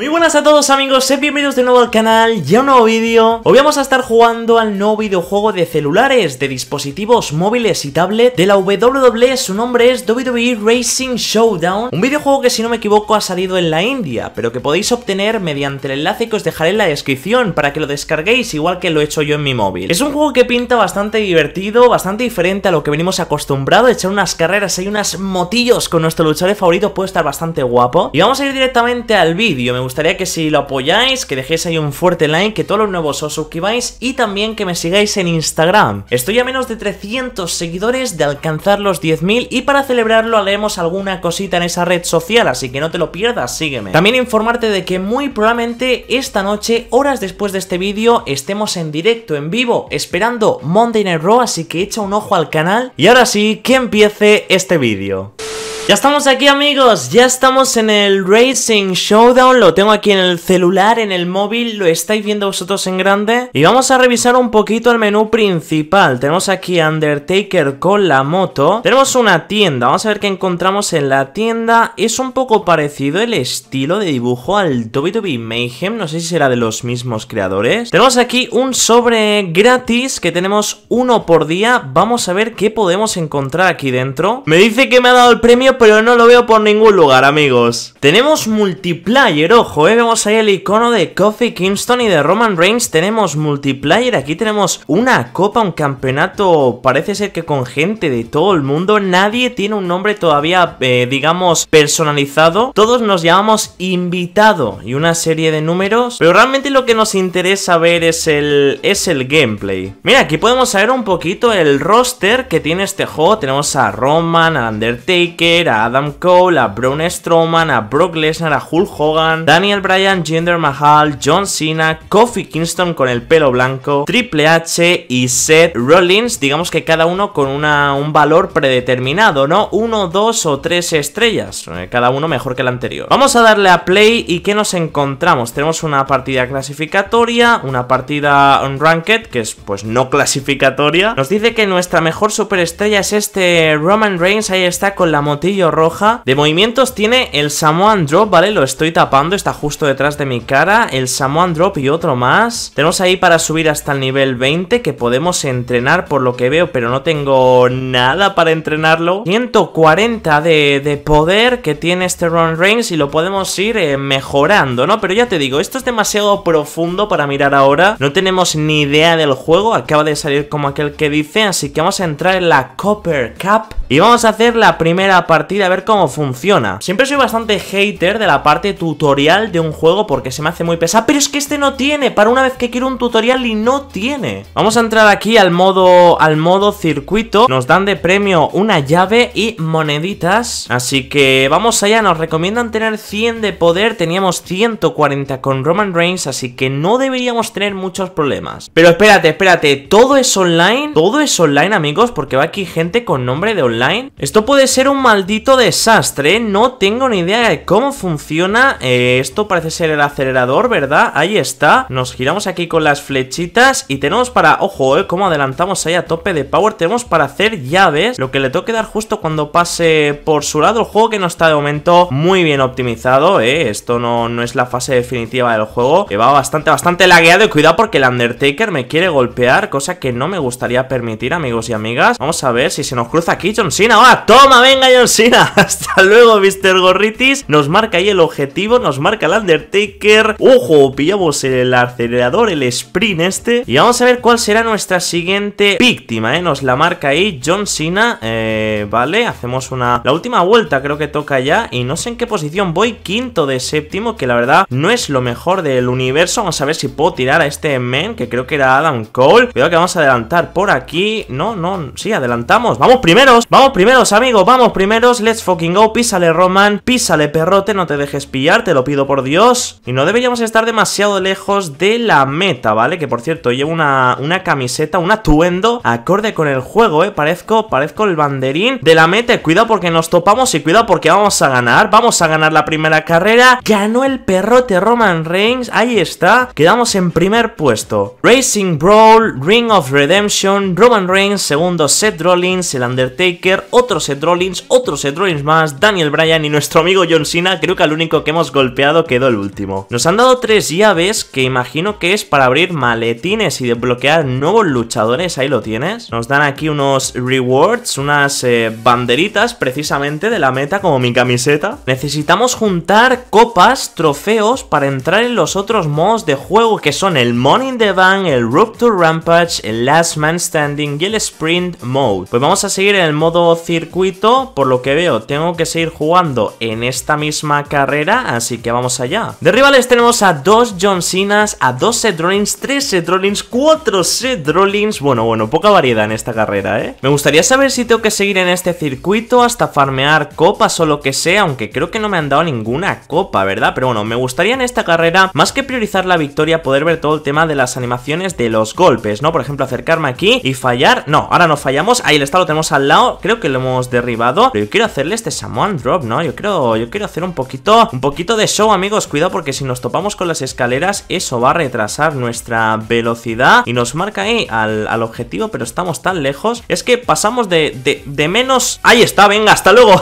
Muy buenas a todos amigos, sean bienvenidos de nuevo al canal y un nuevo vídeo. Hoy vamos a estar jugando al nuevo videojuego de celulares, de dispositivos móviles y tablet de la WWE, su nombre es WWE Racing Showdown, un videojuego que si no me equivoco ha salido en la India, pero que podéis obtener mediante el enlace que os dejaré en la descripción para que lo descarguéis igual que lo he hecho yo en mi móvil. Es un juego que pinta bastante divertido, bastante diferente a lo que venimos acostumbrados, echar unas carreras y unas motillos con nuestro luchador favorito puede estar bastante guapo. Y vamos a ir directamente al vídeo, me gustaría que si lo apoyáis, que dejéis ahí un fuerte like, que todos los nuevos os suscribáis y también que me sigáis en Instagram. Estoy a menos de 300 seguidores de alcanzar los 10.000 y para celebrarlo haremos alguna cosita en esa red social, así que no te lo pierdas, sígueme. También informarte de que muy probablemente esta noche, horas después de este vídeo, estemos en directo, en vivo, esperando Monday Night Raw, así que echa un ojo al canal. Y ahora sí, que empiece este vídeo. Ya estamos aquí amigos, ya estamos en el Racing Showdown, lo tengo aquí en el celular, en el móvil, lo estáis viendo vosotros en grande Y vamos a revisar un poquito el menú principal, tenemos aquí Undertaker con la moto Tenemos una tienda, vamos a ver qué encontramos en la tienda Es un poco parecido el estilo de dibujo al Toby Toby e Mayhem, no sé si será de los mismos creadores Tenemos aquí un sobre gratis que tenemos uno por día, vamos a ver qué podemos encontrar aquí dentro Me dice que me ha dado el premio pero no lo veo por ningún lugar, amigos. Tenemos multiplayer, ojo, eh. Vemos ahí el icono de Coffee Kingston y de Roman Reigns. Tenemos multiplayer. Aquí tenemos una copa, un campeonato. Parece ser que con gente de todo el mundo. Nadie tiene un nombre todavía, eh, digamos, personalizado. Todos nos llamamos invitado y una serie de números. Pero realmente lo que nos interesa ver es el, es el gameplay. Mira, aquí podemos saber un poquito el roster que tiene este juego. Tenemos a Roman, a Undertaker, a Adam Cole, a Braun Strowman, a Brock Lesnar, a Hulk Hogan, Daniel Bryan, Jinder Mahal, John Cena, Kofi Kingston con el pelo blanco, Triple H y Seth Rollins, digamos que cada uno con una, un valor predeterminado, ¿no? Uno, dos o tres estrellas, eh, cada uno mejor que el anterior. Vamos a darle a play y ¿qué nos encontramos? Tenemos una partida clasificatoria, una partida ranked, que es pues no clasificatoria. Nos dice que nuestra mejor superestrella es este Roman Reigns, ahí está con la motivación Roja. De movimientos tiene el Samoan Drop, ¿vale? Lo estoy tapando, está justo detrás de mi cara. El Samoan Drop y otro más. Tenemos ahí para subir hasta el nivel 20, que podemos entrenar por lo que veo, pero no tengo nada para entrenarlo. 140 de, poder que tiene este Run Range. y lo podemos ir eh, mejorando, ¿no? Pero ya te digo, esto es demasiado profundo para mirar ahora. No tenemos ni idea del juego, acaba de salir como aquel que dice, así que vamos a entrar en la Copper Cup y vamos a hacer la primera partida a ver cómo funciona. Siempre soy bastante hater de la parte tutorial de un juego porque se me hace muy pesado pero es que este no tiene, para una vez que quiero un tutorial y no tiene. Vamos a entrar aquí al modo, al modo circuito, nos dan de premio una llave y moneditas, así que vamos allá, nos recomiendan tener 100 de poder, teníamos 140 con Roman Reigns, así que no deberíamos tener muchos problemas. Pero espérate, espérate, ¿todo es online? ¿Todo es online, amigos? Porque va aquí gente con nombre de online. Esto puede ser un maldito desastre, ¿eh? no tengo ni idea de cómo funciona eh, Esto parece ser el acelerador, ¿verdad? Ahí está, nos giramos aquí con las flechitas y tenemos para, ojo, eh, cómo adelantamos ahí a tope de power Tenemos para hacer llaves, lo que le tengo que dar justo cuando pase por su lado El juego que no está de momento muy bien optimizado, ¿eh? Esto no, no es la fase definitiva del juego Que va bastante, bastante lagueado y cuidado porque el Undertaker me quiere golpear Cosa que no me gustaría permitir, amigos y amigas Vamos a ver si se nos cruza aquí John Cena ¡Ahora, toma, venga John Cena! Hasta luego, Mr. Gorritis. Nos marca ahí el objetivo, nos marca el Undertaker. Ojo, pillamos el acelerador, el sprint este. Y vamos a ver cuál será nuestra siguiente víctima, ¿eh? Nos la marca ahí John Cena. Eh, vale, hacemos una... La última vuelta creo que toca ya. Y no sé en qué posición voy. Quinto de séptimo, que la verdad no es lo mejor del universo. Vamos a ver si puedo tirar a este men, que creo que era Adam Cole. Cuidado que vamos a adelantar por aquí. No, no, sí, adelantamos. ¡Vamos primeros! ¡Vamos primeros, amigos! ¡Vamos primeros! let's fucking go, písale Roman, písale perrote, no te dejes pillar, te lo pido por Dios. Y no deberíamos estar demasiado lejos de la meta, ¿vale? Que por cierto, llevo una, una camiseta, un atuendo acorde con el juego, ¿eh? Parezco, parezco el banderín de la meta. Cuidado porque nos topamos y cuidado porque vamos a ganar. Vamos a ganar la primera carrera. Ganó el perrote Roman Reigns, ahí está. Quedamos en primer puesto. Racing Brawl, Ring of Redemption, Roman Reigns, segundo Seth Rollins, el Undertaker, otro Seth Rollins, otro José más, Daniel Bryan y nuestro amigo John Cena, creo que al único que hemos golpeado quedó el último. Nos han dado tres llaves que imagino que es para abrir maletines y desbloquear nuevos luchadores, ahí lo tienes. Nos dan aquí unos rewards, unas eh, banderitas precisamente de la meta como mi camiseta. Necesitamos juntar copas, trofeos para entrar en los otros modos de juego que son el Money in the Bank, el Rupture Rampage, el Last Man Standing y el Sprint Mode. Pues vamos a seguir en el modo circuito, por lo que veo tengo que seguir jugando en esta misma carrera, así que vamos allá. De rivales tenemos a dos John Sinas, a dos Seth Rollins, tres Seth Rollins, cuatro Seth Bueno, bueno, poca variedad en esta carrera, ¿eh? Me gustaría saber si tengo que seguir en este circuito hasta farmear copas o lo que sea, aunque creo que no me han dado ninguna copa, ¿verdad? Pero bueno, me gustaría en esta carrera, más que priorizar la victoria, poder ver todo el tema de las animaciones de los golpes, ¿no? Por ejemplo, acercarme aquí y fallar. No, ahora no fallamos. Ahí el estado lo tenemos al lado. Creo que lo hemos derribado. Pero yo hacerle este Samoan Drop, ¿no? Yo creo yo quiero hacer un poquito, un poquito de show, amigos. Cuidado porque si nos topamos con las escaleras, eso va a retrasar nuestra velocidad y nos marca ahí al, objetivo, pero estamos tan lejos. Es que pasamos de, de, menos... Ahí está, venga, hasta luego.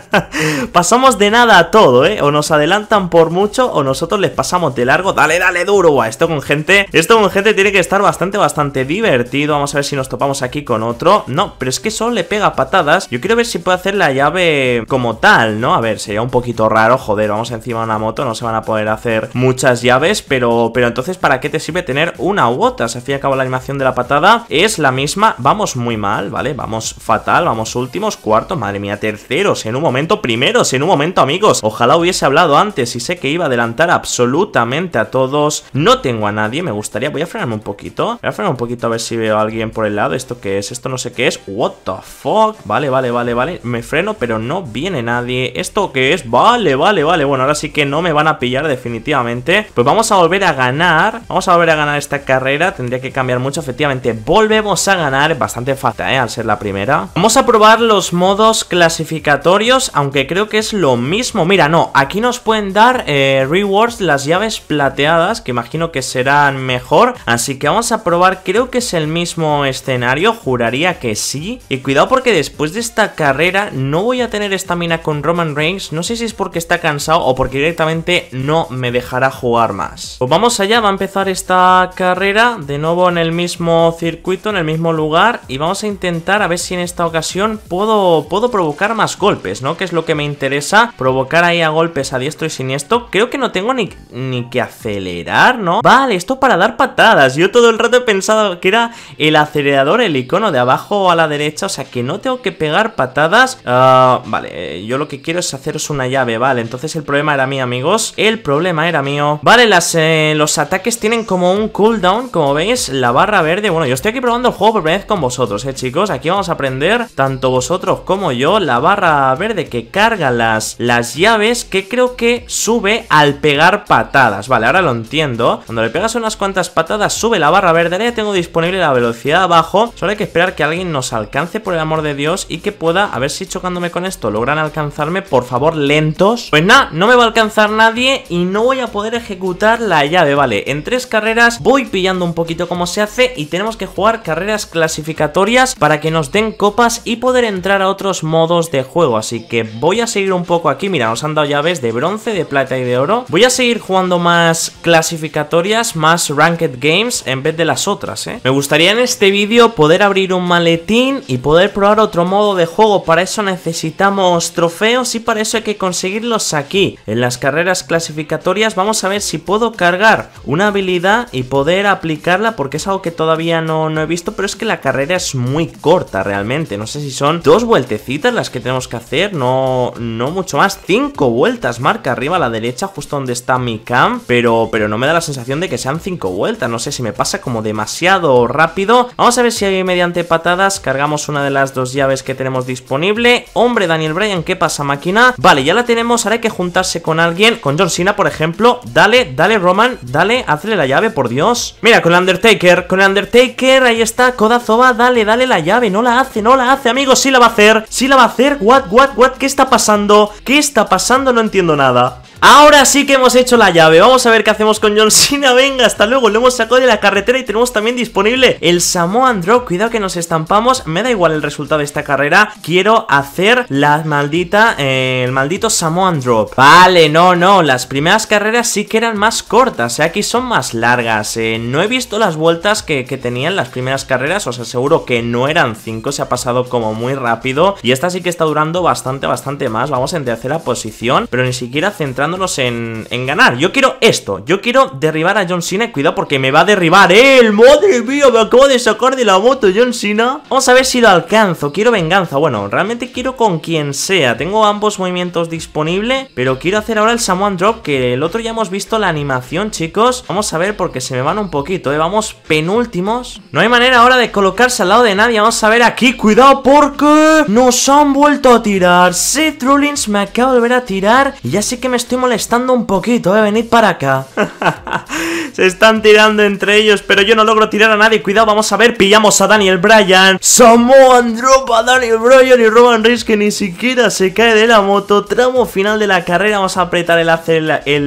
pasamos de nada a todo, ¿eh? O nos adelantan por mucho o nosotros les pasamos de largo. Dale, dale, duro. esto con gente, esto con gente tiene que estar bastante, bastante divertido. Vamos a ver si nos topamos aquí con otro. No, pero es que solo le pega patadas. Yo quiero ver si puede hacer la llave como tal, ¿no? A ver, sería un poquito raro, joder, vamos encima de una moto, no se van a poder hacer muchas llaves, pero, pero entonces, ¿para qué te sirve tener una u otra? Se hacía cabo la animación de la patada es la misma, vamos muy mal, ¿vale? Vamos fatal, vamos últimos, cuarto, madre mía, terceros en un momento, primeros en un momento, amigos. Ojalá hubiese hablado antes y sé que iba a adelantar absolutamente a todos. No tengo a nadie, me gustaría, voy a frenarme un poquito, voy a frenar un poquito a ver si veo a alguien por el lado, esto qué es, esto no sé qué es, what the fuck, vale, vale, vale, vale, me freno, pero no viene nadie. ¿Esto qué es? Vale, vale, vale. Bueno, ahora sí que no me van a pillar definitivamente. Pues vamos a volver a ganar. Vamos a volver a ganar esta carrera. Tendría que cambiar mucho, efectivamente. Volvemos a ganar. Bastante falta, ¿eh? Al ser la primera. Vamos a probar los modos clasificatorios, aunque creo que es lo mismo. Mira, no. Aquí nos pueden dar eh, rewards las llaves plateadas, que imagino que serán mejor. Así que vamos a probar. Creo que es el mismo escenario. Juraría que sí. Y cuidado porque después de esta carrera no voy a tener estamina con Roman Reigns, no sé si es porque está cansado o porque directamente no me dejará jugar más. Pues vamos allá, va a empezar esta carrera de nuevo en el mismo circuito, en el mismo lugar y vamos a intentar a ver si en esta ocasión puedo, puedo provocar más golpes, ¿no? Que es lo que me interesa, provocar ahí a golpes a diestro y siniestro. Creo que no tengo ni, ni que acelerar, ¿no? Vale, esto para dar patadas. Yo todo el rato he pensado que era el acelerador, el icono de abajo a la derecha, o sea que no tengo que pegar patadas Ah, vale, eh, yo lo que quiero es haceros una llave, vale Entonces el problema era mío, amigos El problema era mío Vale, las, eh, los ataques tienen como un cooldown Como veis, la barra verde Bueno, yo estoy aquí probando el juego por vez con vosotros, eh, chicos Aquí vamos a aprender, tanto vosotros como yo La barra verde que carga las, las llaves Que creo que sube al pegar patadas Vale, ahora lo entiendo Cuando le pegas unas cuantas patadas sube la barra verde Ya tengo disponible la velocidad abajo Solo hay que esperar que alguien nos alcance, por el amor de Dios Y que pueda, a ver si chocándome con esto logran alcanzarme, por favor, lentos. Pues nada, no me va a alcanzar nadie y no voy a poder ejecutar la llave, vale. En tres carreras voy pillando un poquito como se hace y tenemos que jugar carreras clasificatorias para que nos den copas y poder entrar a otros modos de juego. Así que voy a seguir un poco aquí, mira, nos han dado llaves de bronce, de plata y de oro. Voy a seguir jugando más clasificatorias, más ranked games en vez de las otras, ¿eh? Me gustaría en este vídeo poder abrir un maletín y poder probar otro modo de juego. Para eso necesitamos trofeos y para eso hay que conseguirlos aquí. En las carreras clasificatorias vamos a ver si puedo cargar una habilidad y poder aplicarla porque es algo que todavía no, he visto, pero es que la carrera es muy corta realmente. No sé si son dos vueltecitas las que tenemos que hacer, no, no mucho más. Cinco vueltas marca arriba a la derecha, justo donde está mi cam, pero, pero no me da la sensación de que sean cinco vueltas. No sé si me pasa como demasiado rápido. Vamos a ver si mediante patadas cargamos una de las dos llaves que tenemos disponibles hombre Daniel Bryan, ¿qué pasa máquina? Vale, ya la tenemos, ahora hay que juntarse con alguien, con John Cena por ejemplo, dale, dale Roman, dale, hazle la llave, por Dios. Mira, con el Undertaker, con el Undertaker, ahí está, Kodazoba, dale, dale la llave, no la hace, no la hace, amigo, sí la va a hacer, sí la va a hacer, what, what, what, ¿qué está pasando? ¿Qué está pasando? No entiendo nada. Ahora sí que hemos hecho la llave Vamos a ver qué hacemos con John Cena Venga, hasta luego Lo hemos sacado de la carretera y tenemos también disponible el Samoan Drop Cuidado que nos estampamos Me da igual el resultado de esta carrera Quiero hacer la maldita eh, El maldito Samoan Drop Vale, no, no Las primeras carreras sí que eran más cortas Aquí son más largas eh, No he visto las vueltas que, tenían las primeras carreras Os aseguro que no eran cinco, Se ha pasado como muy rápido Y esta sí que está durando bastante, bastante más Vamos en tercera posición Pero ni siquiera centrando en, ganar. Yo quiero esto, yo quiero derribar a John Cena. Cuidado porque me va a derribar él. ¡Madre mía! Me acabo de sacar de la moto John Cena. Vamos a ver si lo alcanzo. Quiero venganza. Bueno, realmente quiero con quien sea. Tengo ambos movimientos disponibles, pero quiero hacer ahora el Samoan Drop, que el otro ya hemos visto la animación, chicos. Vamos a ver porque se me van un poquito, ¿eh? Vamos penúltimos. No hay manera ahora de colocarse al lado de nadie. Vamos a ver aquí. Cuidado porque nos han vuelto a tirar. Seth Rollins me acaba de volver a tirar. Y ya sé que me estoy molestando un poquito, eh, venid para acá. Se están tirando entre ellos, pero yo no logro tirar a nadie. Cuidado, vamos a ver, pillamos a Daniel Bryan. ¡Somos drop a Daniel Bryan y Roman Reigns que ni siquiera se cae de la moto. Tramo final de la carrera, vamos a apretar el,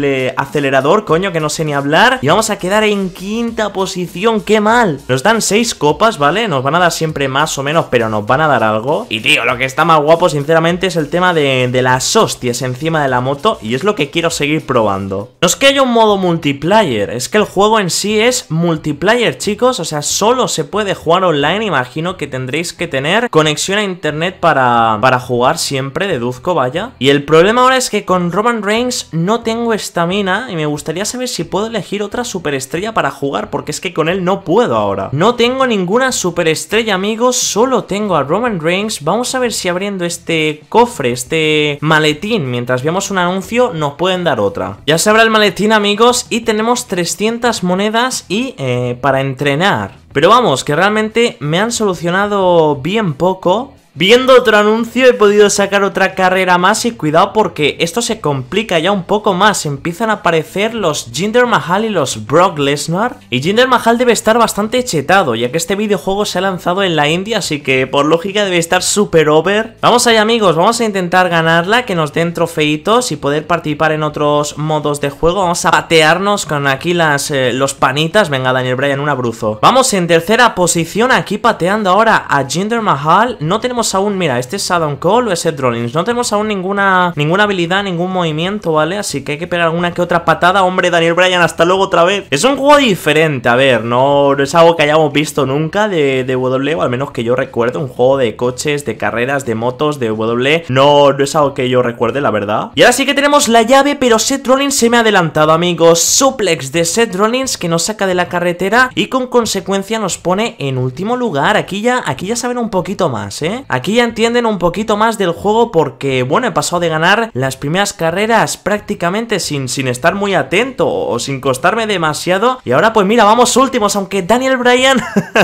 eh, acelerador, coño, que no sé ni hablar. Y vamos a quedar en quinta posición, qué mal. Nos dan seis copas, ¿vale? Nos van a dar siempre más o menos, pero nos van a dar algo. Y tío, lo que está más guapo, sinceramente, es el tema de, de las hostias encima de la moto. Y es lo que quiero seguir probando. No es que haya un modo multiplayer, es que el juego en sí es multiplayer, chicos. O sea, solo se puede jugar online. Imagino que tendréis que tener conexión a internet para, para jugar siempre, deduzco, vaya. Y el problema ahora es que con Roman Reigns no tengo estamina y me gustaría saber si puedo elegir otra superestrella para jugar, porque es que con él no puedo ahora. No tengo ninguna superestrella, amigos, solo tengo a Roman Reigns. Vamos a ver si abriendo este cofre, este maletín, mientras veamos un anuncio, no nos pueden dar otra. Ya se abre el maletín, amigos, y tenemos 300 monedas y eh, para entrenar. Pero vamos, que realmente me han solucionado bien poco Viendo otro anuncio he podido sacar otra carrera más y cuidado porque esto se complica ya un poco más. Empiezan a aparecer los Jinder Mahal y los Brock Lesnar. Y Jinder Mahal debe estar bastante chetado ya que este videojuego se ha lanzado en la India así que por lógica debe estar super over. Vamos allá amigos, vamos a intentar ganarla, que nos den trofeitos y poder participar en otros modos de juego. Vamos a patearnos con aquí las, eh, los panitas. Venga Daniel Bryan, un abruzo. Vamos en tercera posición aquí pateando ahora a Jinder Mahal. No tenemos aún, mira, este es Adam Cole o ese Rollins No tenemos aún ninguna, ninguna habilidad, ningún movimiento, ¿vale? Así que hay que esperar alguna que otra patada. Hombre, Daniel Bryan, hasta luego otra vez. Es un juego diferente, a ver, no, es algo que hayamos visto nunca de, de W, o al menos que yo recuerdo. Un juego de coches, de carreras, de motos, de WWE, No, no es algo que yo recuerde, la verdad. Y ahora sí que tenemos la llave, pero Seth Rollins se me ha adelantado, amigos. Suplex de Seth Rollins que nos saca de la carretera y con consecuencia nos pone en último lugar. Aquí ya, aquí ya saben un poquito más, ¿eh? Aquí Aquí ya entienden un poquito más del juego porque, bueno, he pasado de ganar las primeras carreras prácticamente sin, sin estar muy atento o sin costarme demasiado. Y ahora, pues mira, vamos últimos, aunque Daniel Bryan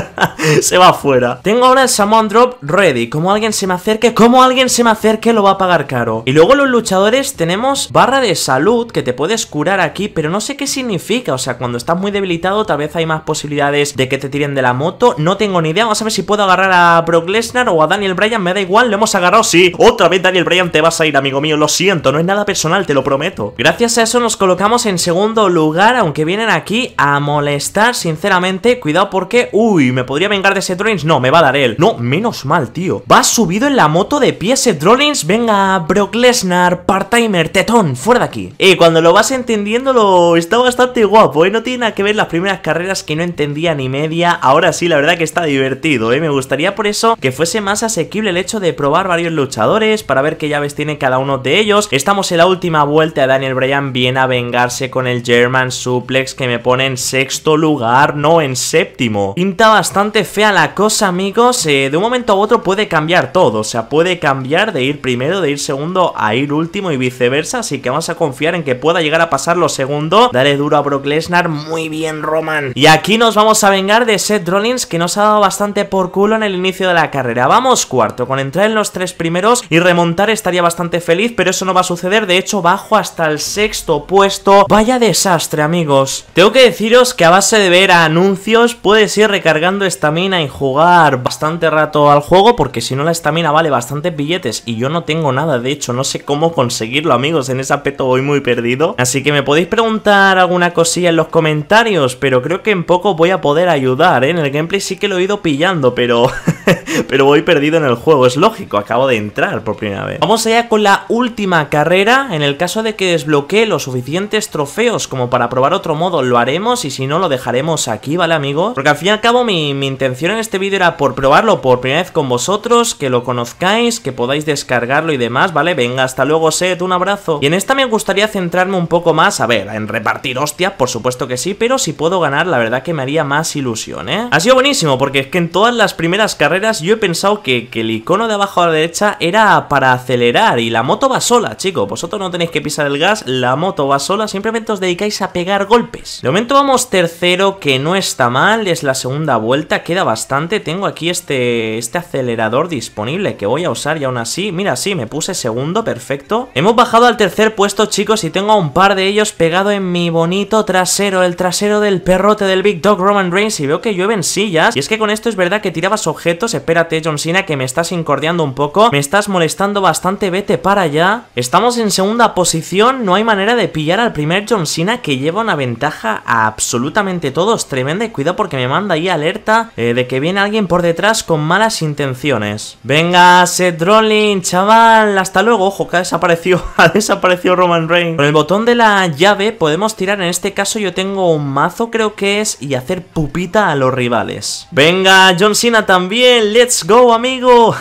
se va fuera. Tengo ahora el summon Drop ready. Como alguien se me acerque, como alguien se me acerque, lo va a pagar caro. Y luego los luchadores tenemos barra de salud que te puedes curar aquí, pero no sé qué significa. O sea, cuando estás muy debilitado, tal vez hay más posibilidades de que te tiren de la moto. No tengo ni idea. Vamos a ver si puedo agarrar a Brock Lesnar o a Daniel Brian me da igual, lo hemos agarrado, sí. Otra vez Daniel Bryan te vas a ir, amigo mío, lo siento, no es nada personal, te lo prometo. Gracias a eso nos colocamos en segundo lugar, aunque vienen aquí a molestar, sinceramente. Cuidado porque, uy, ¿me podría vengar de ese Rollins? No, me va a dar él. No, menos mal, tío. Va subido en la moto de pie ese Rollins. Venga, Brock Lesnar, part-timer, tetón, fuera de aquí. Y eh, cuando lo vas entendiendo, lo está bastante guapo, ¿eh? No tiene nada que ver las primeras carreras que no entendía ni media. Ahora sí, la verdad que está divertido, ¿eh? Me gustaría por eso que fuese más a el hecho de probar varios luchadores para ver qué llaves tiene cada uno de ellos. Estamos en la última vuelta Daniel Bryan, viene a vengarse con el German Suplex que me pone en sexto lugar, no en séptimo. Pinta bastante fea la cosa, amigos. Eh, de un momento a otro puede cambiar todo, o sea, puede cambiar de ir primero, de ir segundo a ir último y viceversa, así que vamos a confiar en que pueda llegar a pasar lo segundo. Dale duro a Brock Lesnar, muy bien Roman. Y aquí nos vamos a vengar de Seth Rollins que nos ha dado bastante por culo en el inicio de la carrera. Vamos cuarto. Con entrar en los tres primeros y remontar estaría bastante feliz, pero eso no va a suceder. De hecho, bajo hasta el sexto puesto. Vaya desastre, amigos. Tengo que deciros que a base de ver anuncios puedes ir recargando estamina y jugar bastante rato al juego, porque si no la estamina vale bastantes billetes y yo no tengo nada. De hecho, no sé cómo conseguirlo, amigos. En ese aspecto voy muy perdido. Así que me podéis preguntar alguna cosilla en los comentarios, pero creo que en poco voy a poder ayudar, ¿eh? En el gameplay sí que lo he ido pillando, pero... pero voy perdido en el juego, es lógico, acabo de entrar por primera vez. Vamos allá con la última carrera, en el caso de que desbloquee los suficientes trofeos como para probar otro modo lo haremos y si no lo dejaremos aquí, ¿vale amigo? Porque al fin y al cabo mi, mi intención en este vídeo era por probarlo por primera vez con vosotros, que lo conozcáis, que podáis descargarlo y demás, ¿vale? Venga, hasta luego Seth, un abrazo. Y en esta me gustaría centrarme un poco más, a ver, en repartir hostia, por supuesto que sí, pero si puedo ganar la verdad que me haría más ilusión, ¿eh? Ha sido buenísimo porque es que en todas las primeras carreras yo he pensado que, que el icono de abajo a la derecha era para acelerar y la moto va sola, chicos. Vosotros no tenéis que pisar el gas, la moto va sola, simplemente os dedicáis a pegar golpes. De momento vamos tercero, que no está mal, es la segunda vuelta, queda bastante. Tengo aquí este, este acelerador disponible que voy a usar y aún así, mira, sí, me puse segundo, perfecto. Hemos bajado al tercer puesto, chicos, y tengo a un par de ellos pegado en mi bonito trasero, el trasero del perrote del Big Dog Roman Reigns y veo que llueven sillas. Y es que con esto es verdad que tirabas objetos, espérate John Cena que me me estás incordiando un poco, me estás molestando bastante, vete para allá. Estamos en segunda posición, no hay manera de pillar al primer John Cena que lleva una ventaja a absolutamente todos, tremenda y cuidado porque me manda ahí alerta eh, de que viene alguien por detrás con malas intenciones. Venga, Seth Rollins, chaval, hasta luego, ojo que ha desaparecido, ha desaparecido Roman Reigns. Con el botón de la llave podemos tirar, en este caso yo tengo un mazo creo que es, y hacer pupita a los rivales. Venga, John Cena también, let's go amigo. よ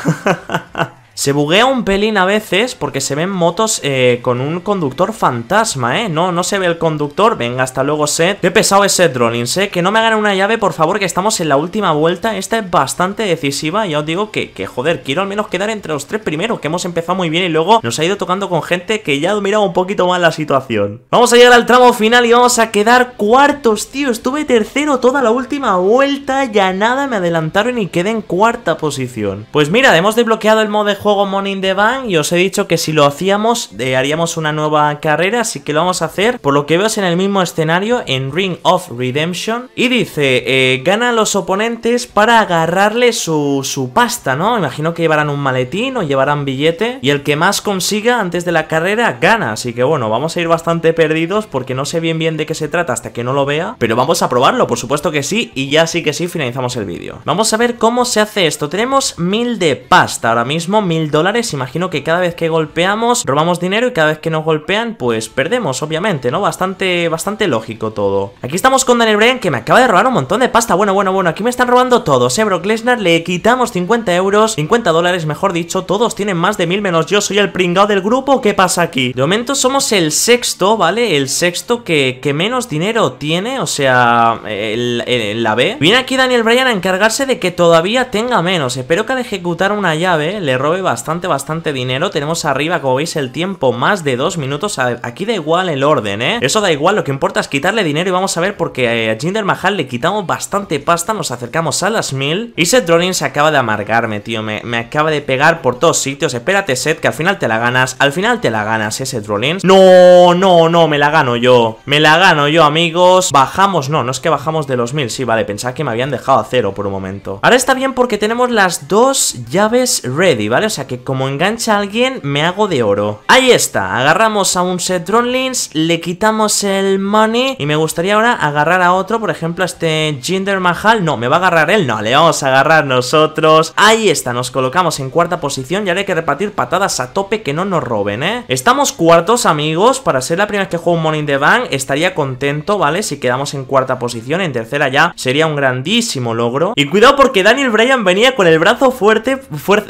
Se buguea un pelín a veces porque se ven motos eh, con un conductor fantasma, ¿eh? No, no se ve el conductor. Venga, hasta luego, Seth. Qué pesado ese Seth Rollins, ¿eh? Que no me hagan una llave, por favor, que estamos en la última vuelta. Esta es bastante decisiva. Ya os digo que, que joder, quiero al menos quedar entre los tres primeros, que hemos empezado muy bien y luego nos ha ido tocando con gente que ya ha mirado un poquito más la situación. Vamos a llegar al tramo final y vamos a quedar cuartos, tío. Estuve tercero toda la última vuelta. Ya nada, me adelantaron y quedé en cuarta posición. Pues mira, hemos desbloqueado el modo de juego Money in the Bank y os he dicho que si lo hacíamos eh, haríamos una nueva carrera, así que lo vamos a hacer. Por lo que veo es en el mismo escenario, en Ring of Redemption. Y dice, eh, gana los oponentes para agarrarle su, pasta, ¿no? Imagino que llevarán un maletín o llevarán billete. Y el que más consiga antes de la carrera gana. Así que bueno, vamos a ir bastante perdidos porque no sé bien bien de qué se trata hasta que no lo vea. Pero vamos a probarlo, por supuesto que sí. Y ya sí que sí finalizamos el vídeo. Vamos a ver cómo se hace esto. Tenemos mil de pasta ahora mismo, mil dólares. Imagino que cada vez que golpeamos robamos dinero y cada vez que nos golpean pues perdemos, obviamente, ¿no? Bastante, bastante lógico todo. Aquí estamos con Daniel Bryan que me acaba de robar un montón de pasta. Bueno, bueno, bueno, aquí me están robando todos, ¿eh? Brock Lesnar le quitamos 50 euros, 50 dólares mejor dicho. Todos tienen más de mil menos yo. Soy el pringao del grupo. ¿Qué pasa aquí? De momento somos el sexto, ¿vale? El sexto que, que menos dinero tiene, o sea, el, la B. Viene aquí Daniel Bryan a encargarse de que todavía tenga menos. Espero que al ejecutar una llave le robe bastante, bastante dinero. Tenemos arriba, como veis, el tiempo, más de dos minutos. aquí da igual el orden, ¿eh? Eso da igual, lo que importa es quitarle dinero y vamos a ver porque eh, a Jinder Mahal le quitamos bastante pasta, nos acercamos a las mil. Y Seth Rollins acaba de amargarme, tío, me, me acaba de pegar por todos sitios. Espérate, Seth, que al final te la ganas, al final te la ganas, ese ¿eh, No, no, no, me la gano yo, me la gano yo, amigos. Bajamos, no, no es que bajamos de los mil, sí, vale, pensaba que me habían dejado a cero por un momento. Ahora está bien porque tenemos las dos llaves ready, ¿vale? O sea que como engancha a alguien, me hago de oro. Ahí está, agarramos a un set Dronlins, le quitamos el money y me gustaría ahora agarrar a otro, por ejemplo, a este Jinder Mahal. No, me va a agarrar él, no, le vamos a agarrar nosotros. Ahí está, nos colocamos en cuarta posición y ahora hay que repartir patadas a tope que no nos roben, ¿eh? Estamos cuartos, amigos, para ser la primera vez que juego un Money in the Bank, estaría contento, ¿vale? Si quedamos en cuarta posición, en tercera ya, sería un grandísimo logro. Y cuidado porque Daniel Bryan venía con el brazo fuerte,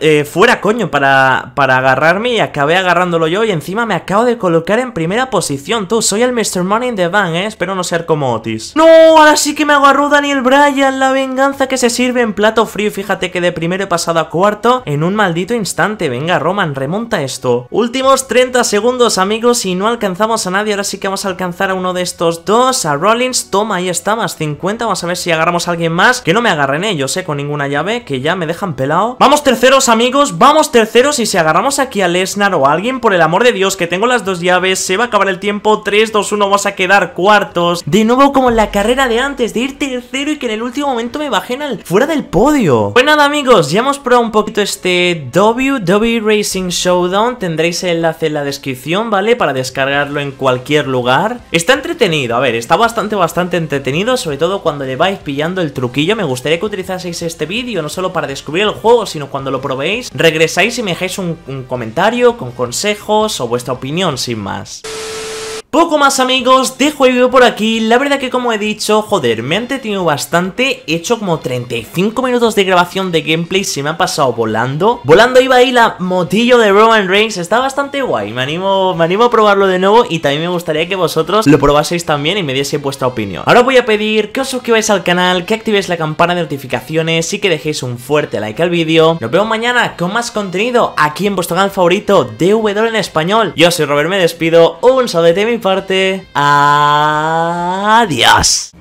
eh, fuera, coño coño para, para agarrarme y acabé agarrándolo yo y encima me acabo de colocar en primera posición, tú. Soy el Mr. Money in the Bank, ¿eh? Espero no ser como Otis. ¡No! Ahora sí que me agarró Daniel Bryan, la venganza que se sirve en plato frío. Fíjate que de primero he pasado a cuarto en un maldito instante. Venga, Roman, remonta esto. Últimos 30 segundos, amigos, y no alcanzamos a nadie. Ahora sí que vamos a alcanzar a uno de estos dos, a Rollins. Toma, ahí está, más 50. Vamos a ver si agarramos a alguien más. Que no me agarren ellos, sé, ¿eh? Con ninguna llave, que ya me dejan pelado. Vamos terceros, amigos, vamos terceros y si agarramos aquí a Lesnar o a alguien, por el amor de Dios, que tengo las dos llaves, se va a acabar el tiempo, 3, 2, 1, Vamos a quedar cuartos. De nuevo como en la carrera de antes, de ir tercero y que en el último momento me bajen al fuera del podio. Pues nada amigos, ya hemos probado un poquito este WWE Racing Showdown, tendréis el enlace en la descripción, ¿vale? Para descargarlo en cualquier lugar. Está entretenido, a ver, está bastante, bastante entretenido, sobre todo cuando le vais pillando el truquillo. Me gustaría que utilizaseis este vídeo, no solo para descubrir el juego, sino cuando lo probéis, regreséis ahí si me dejáis un, un comentario con consejos o vuestra opinión sin más. Poco más amigos, dejo el video por aquí, la verdad que como he dicho, joder, me han entretenido bastante, he hecho como 35 minutos de grabación de gameplay, se me ha pasado volando, volando iba ahí la motillo de Roman Reigns, está bastante guay, me animo, me animo a probarlo de nuevo y también me gustaría que vosotros lo probaseis también y me dieseis vuestra opinión. Ahora voy a pedir que os suscribáis al canal, que activéis la campana de notificaciones y que dejéis un fuerte like al vídeo. Nos vemos mañana con más contenido aquí en vuestro canal favorito, DW en español. Yo soy Robert, me despido, un saludo de mi parte, adiós.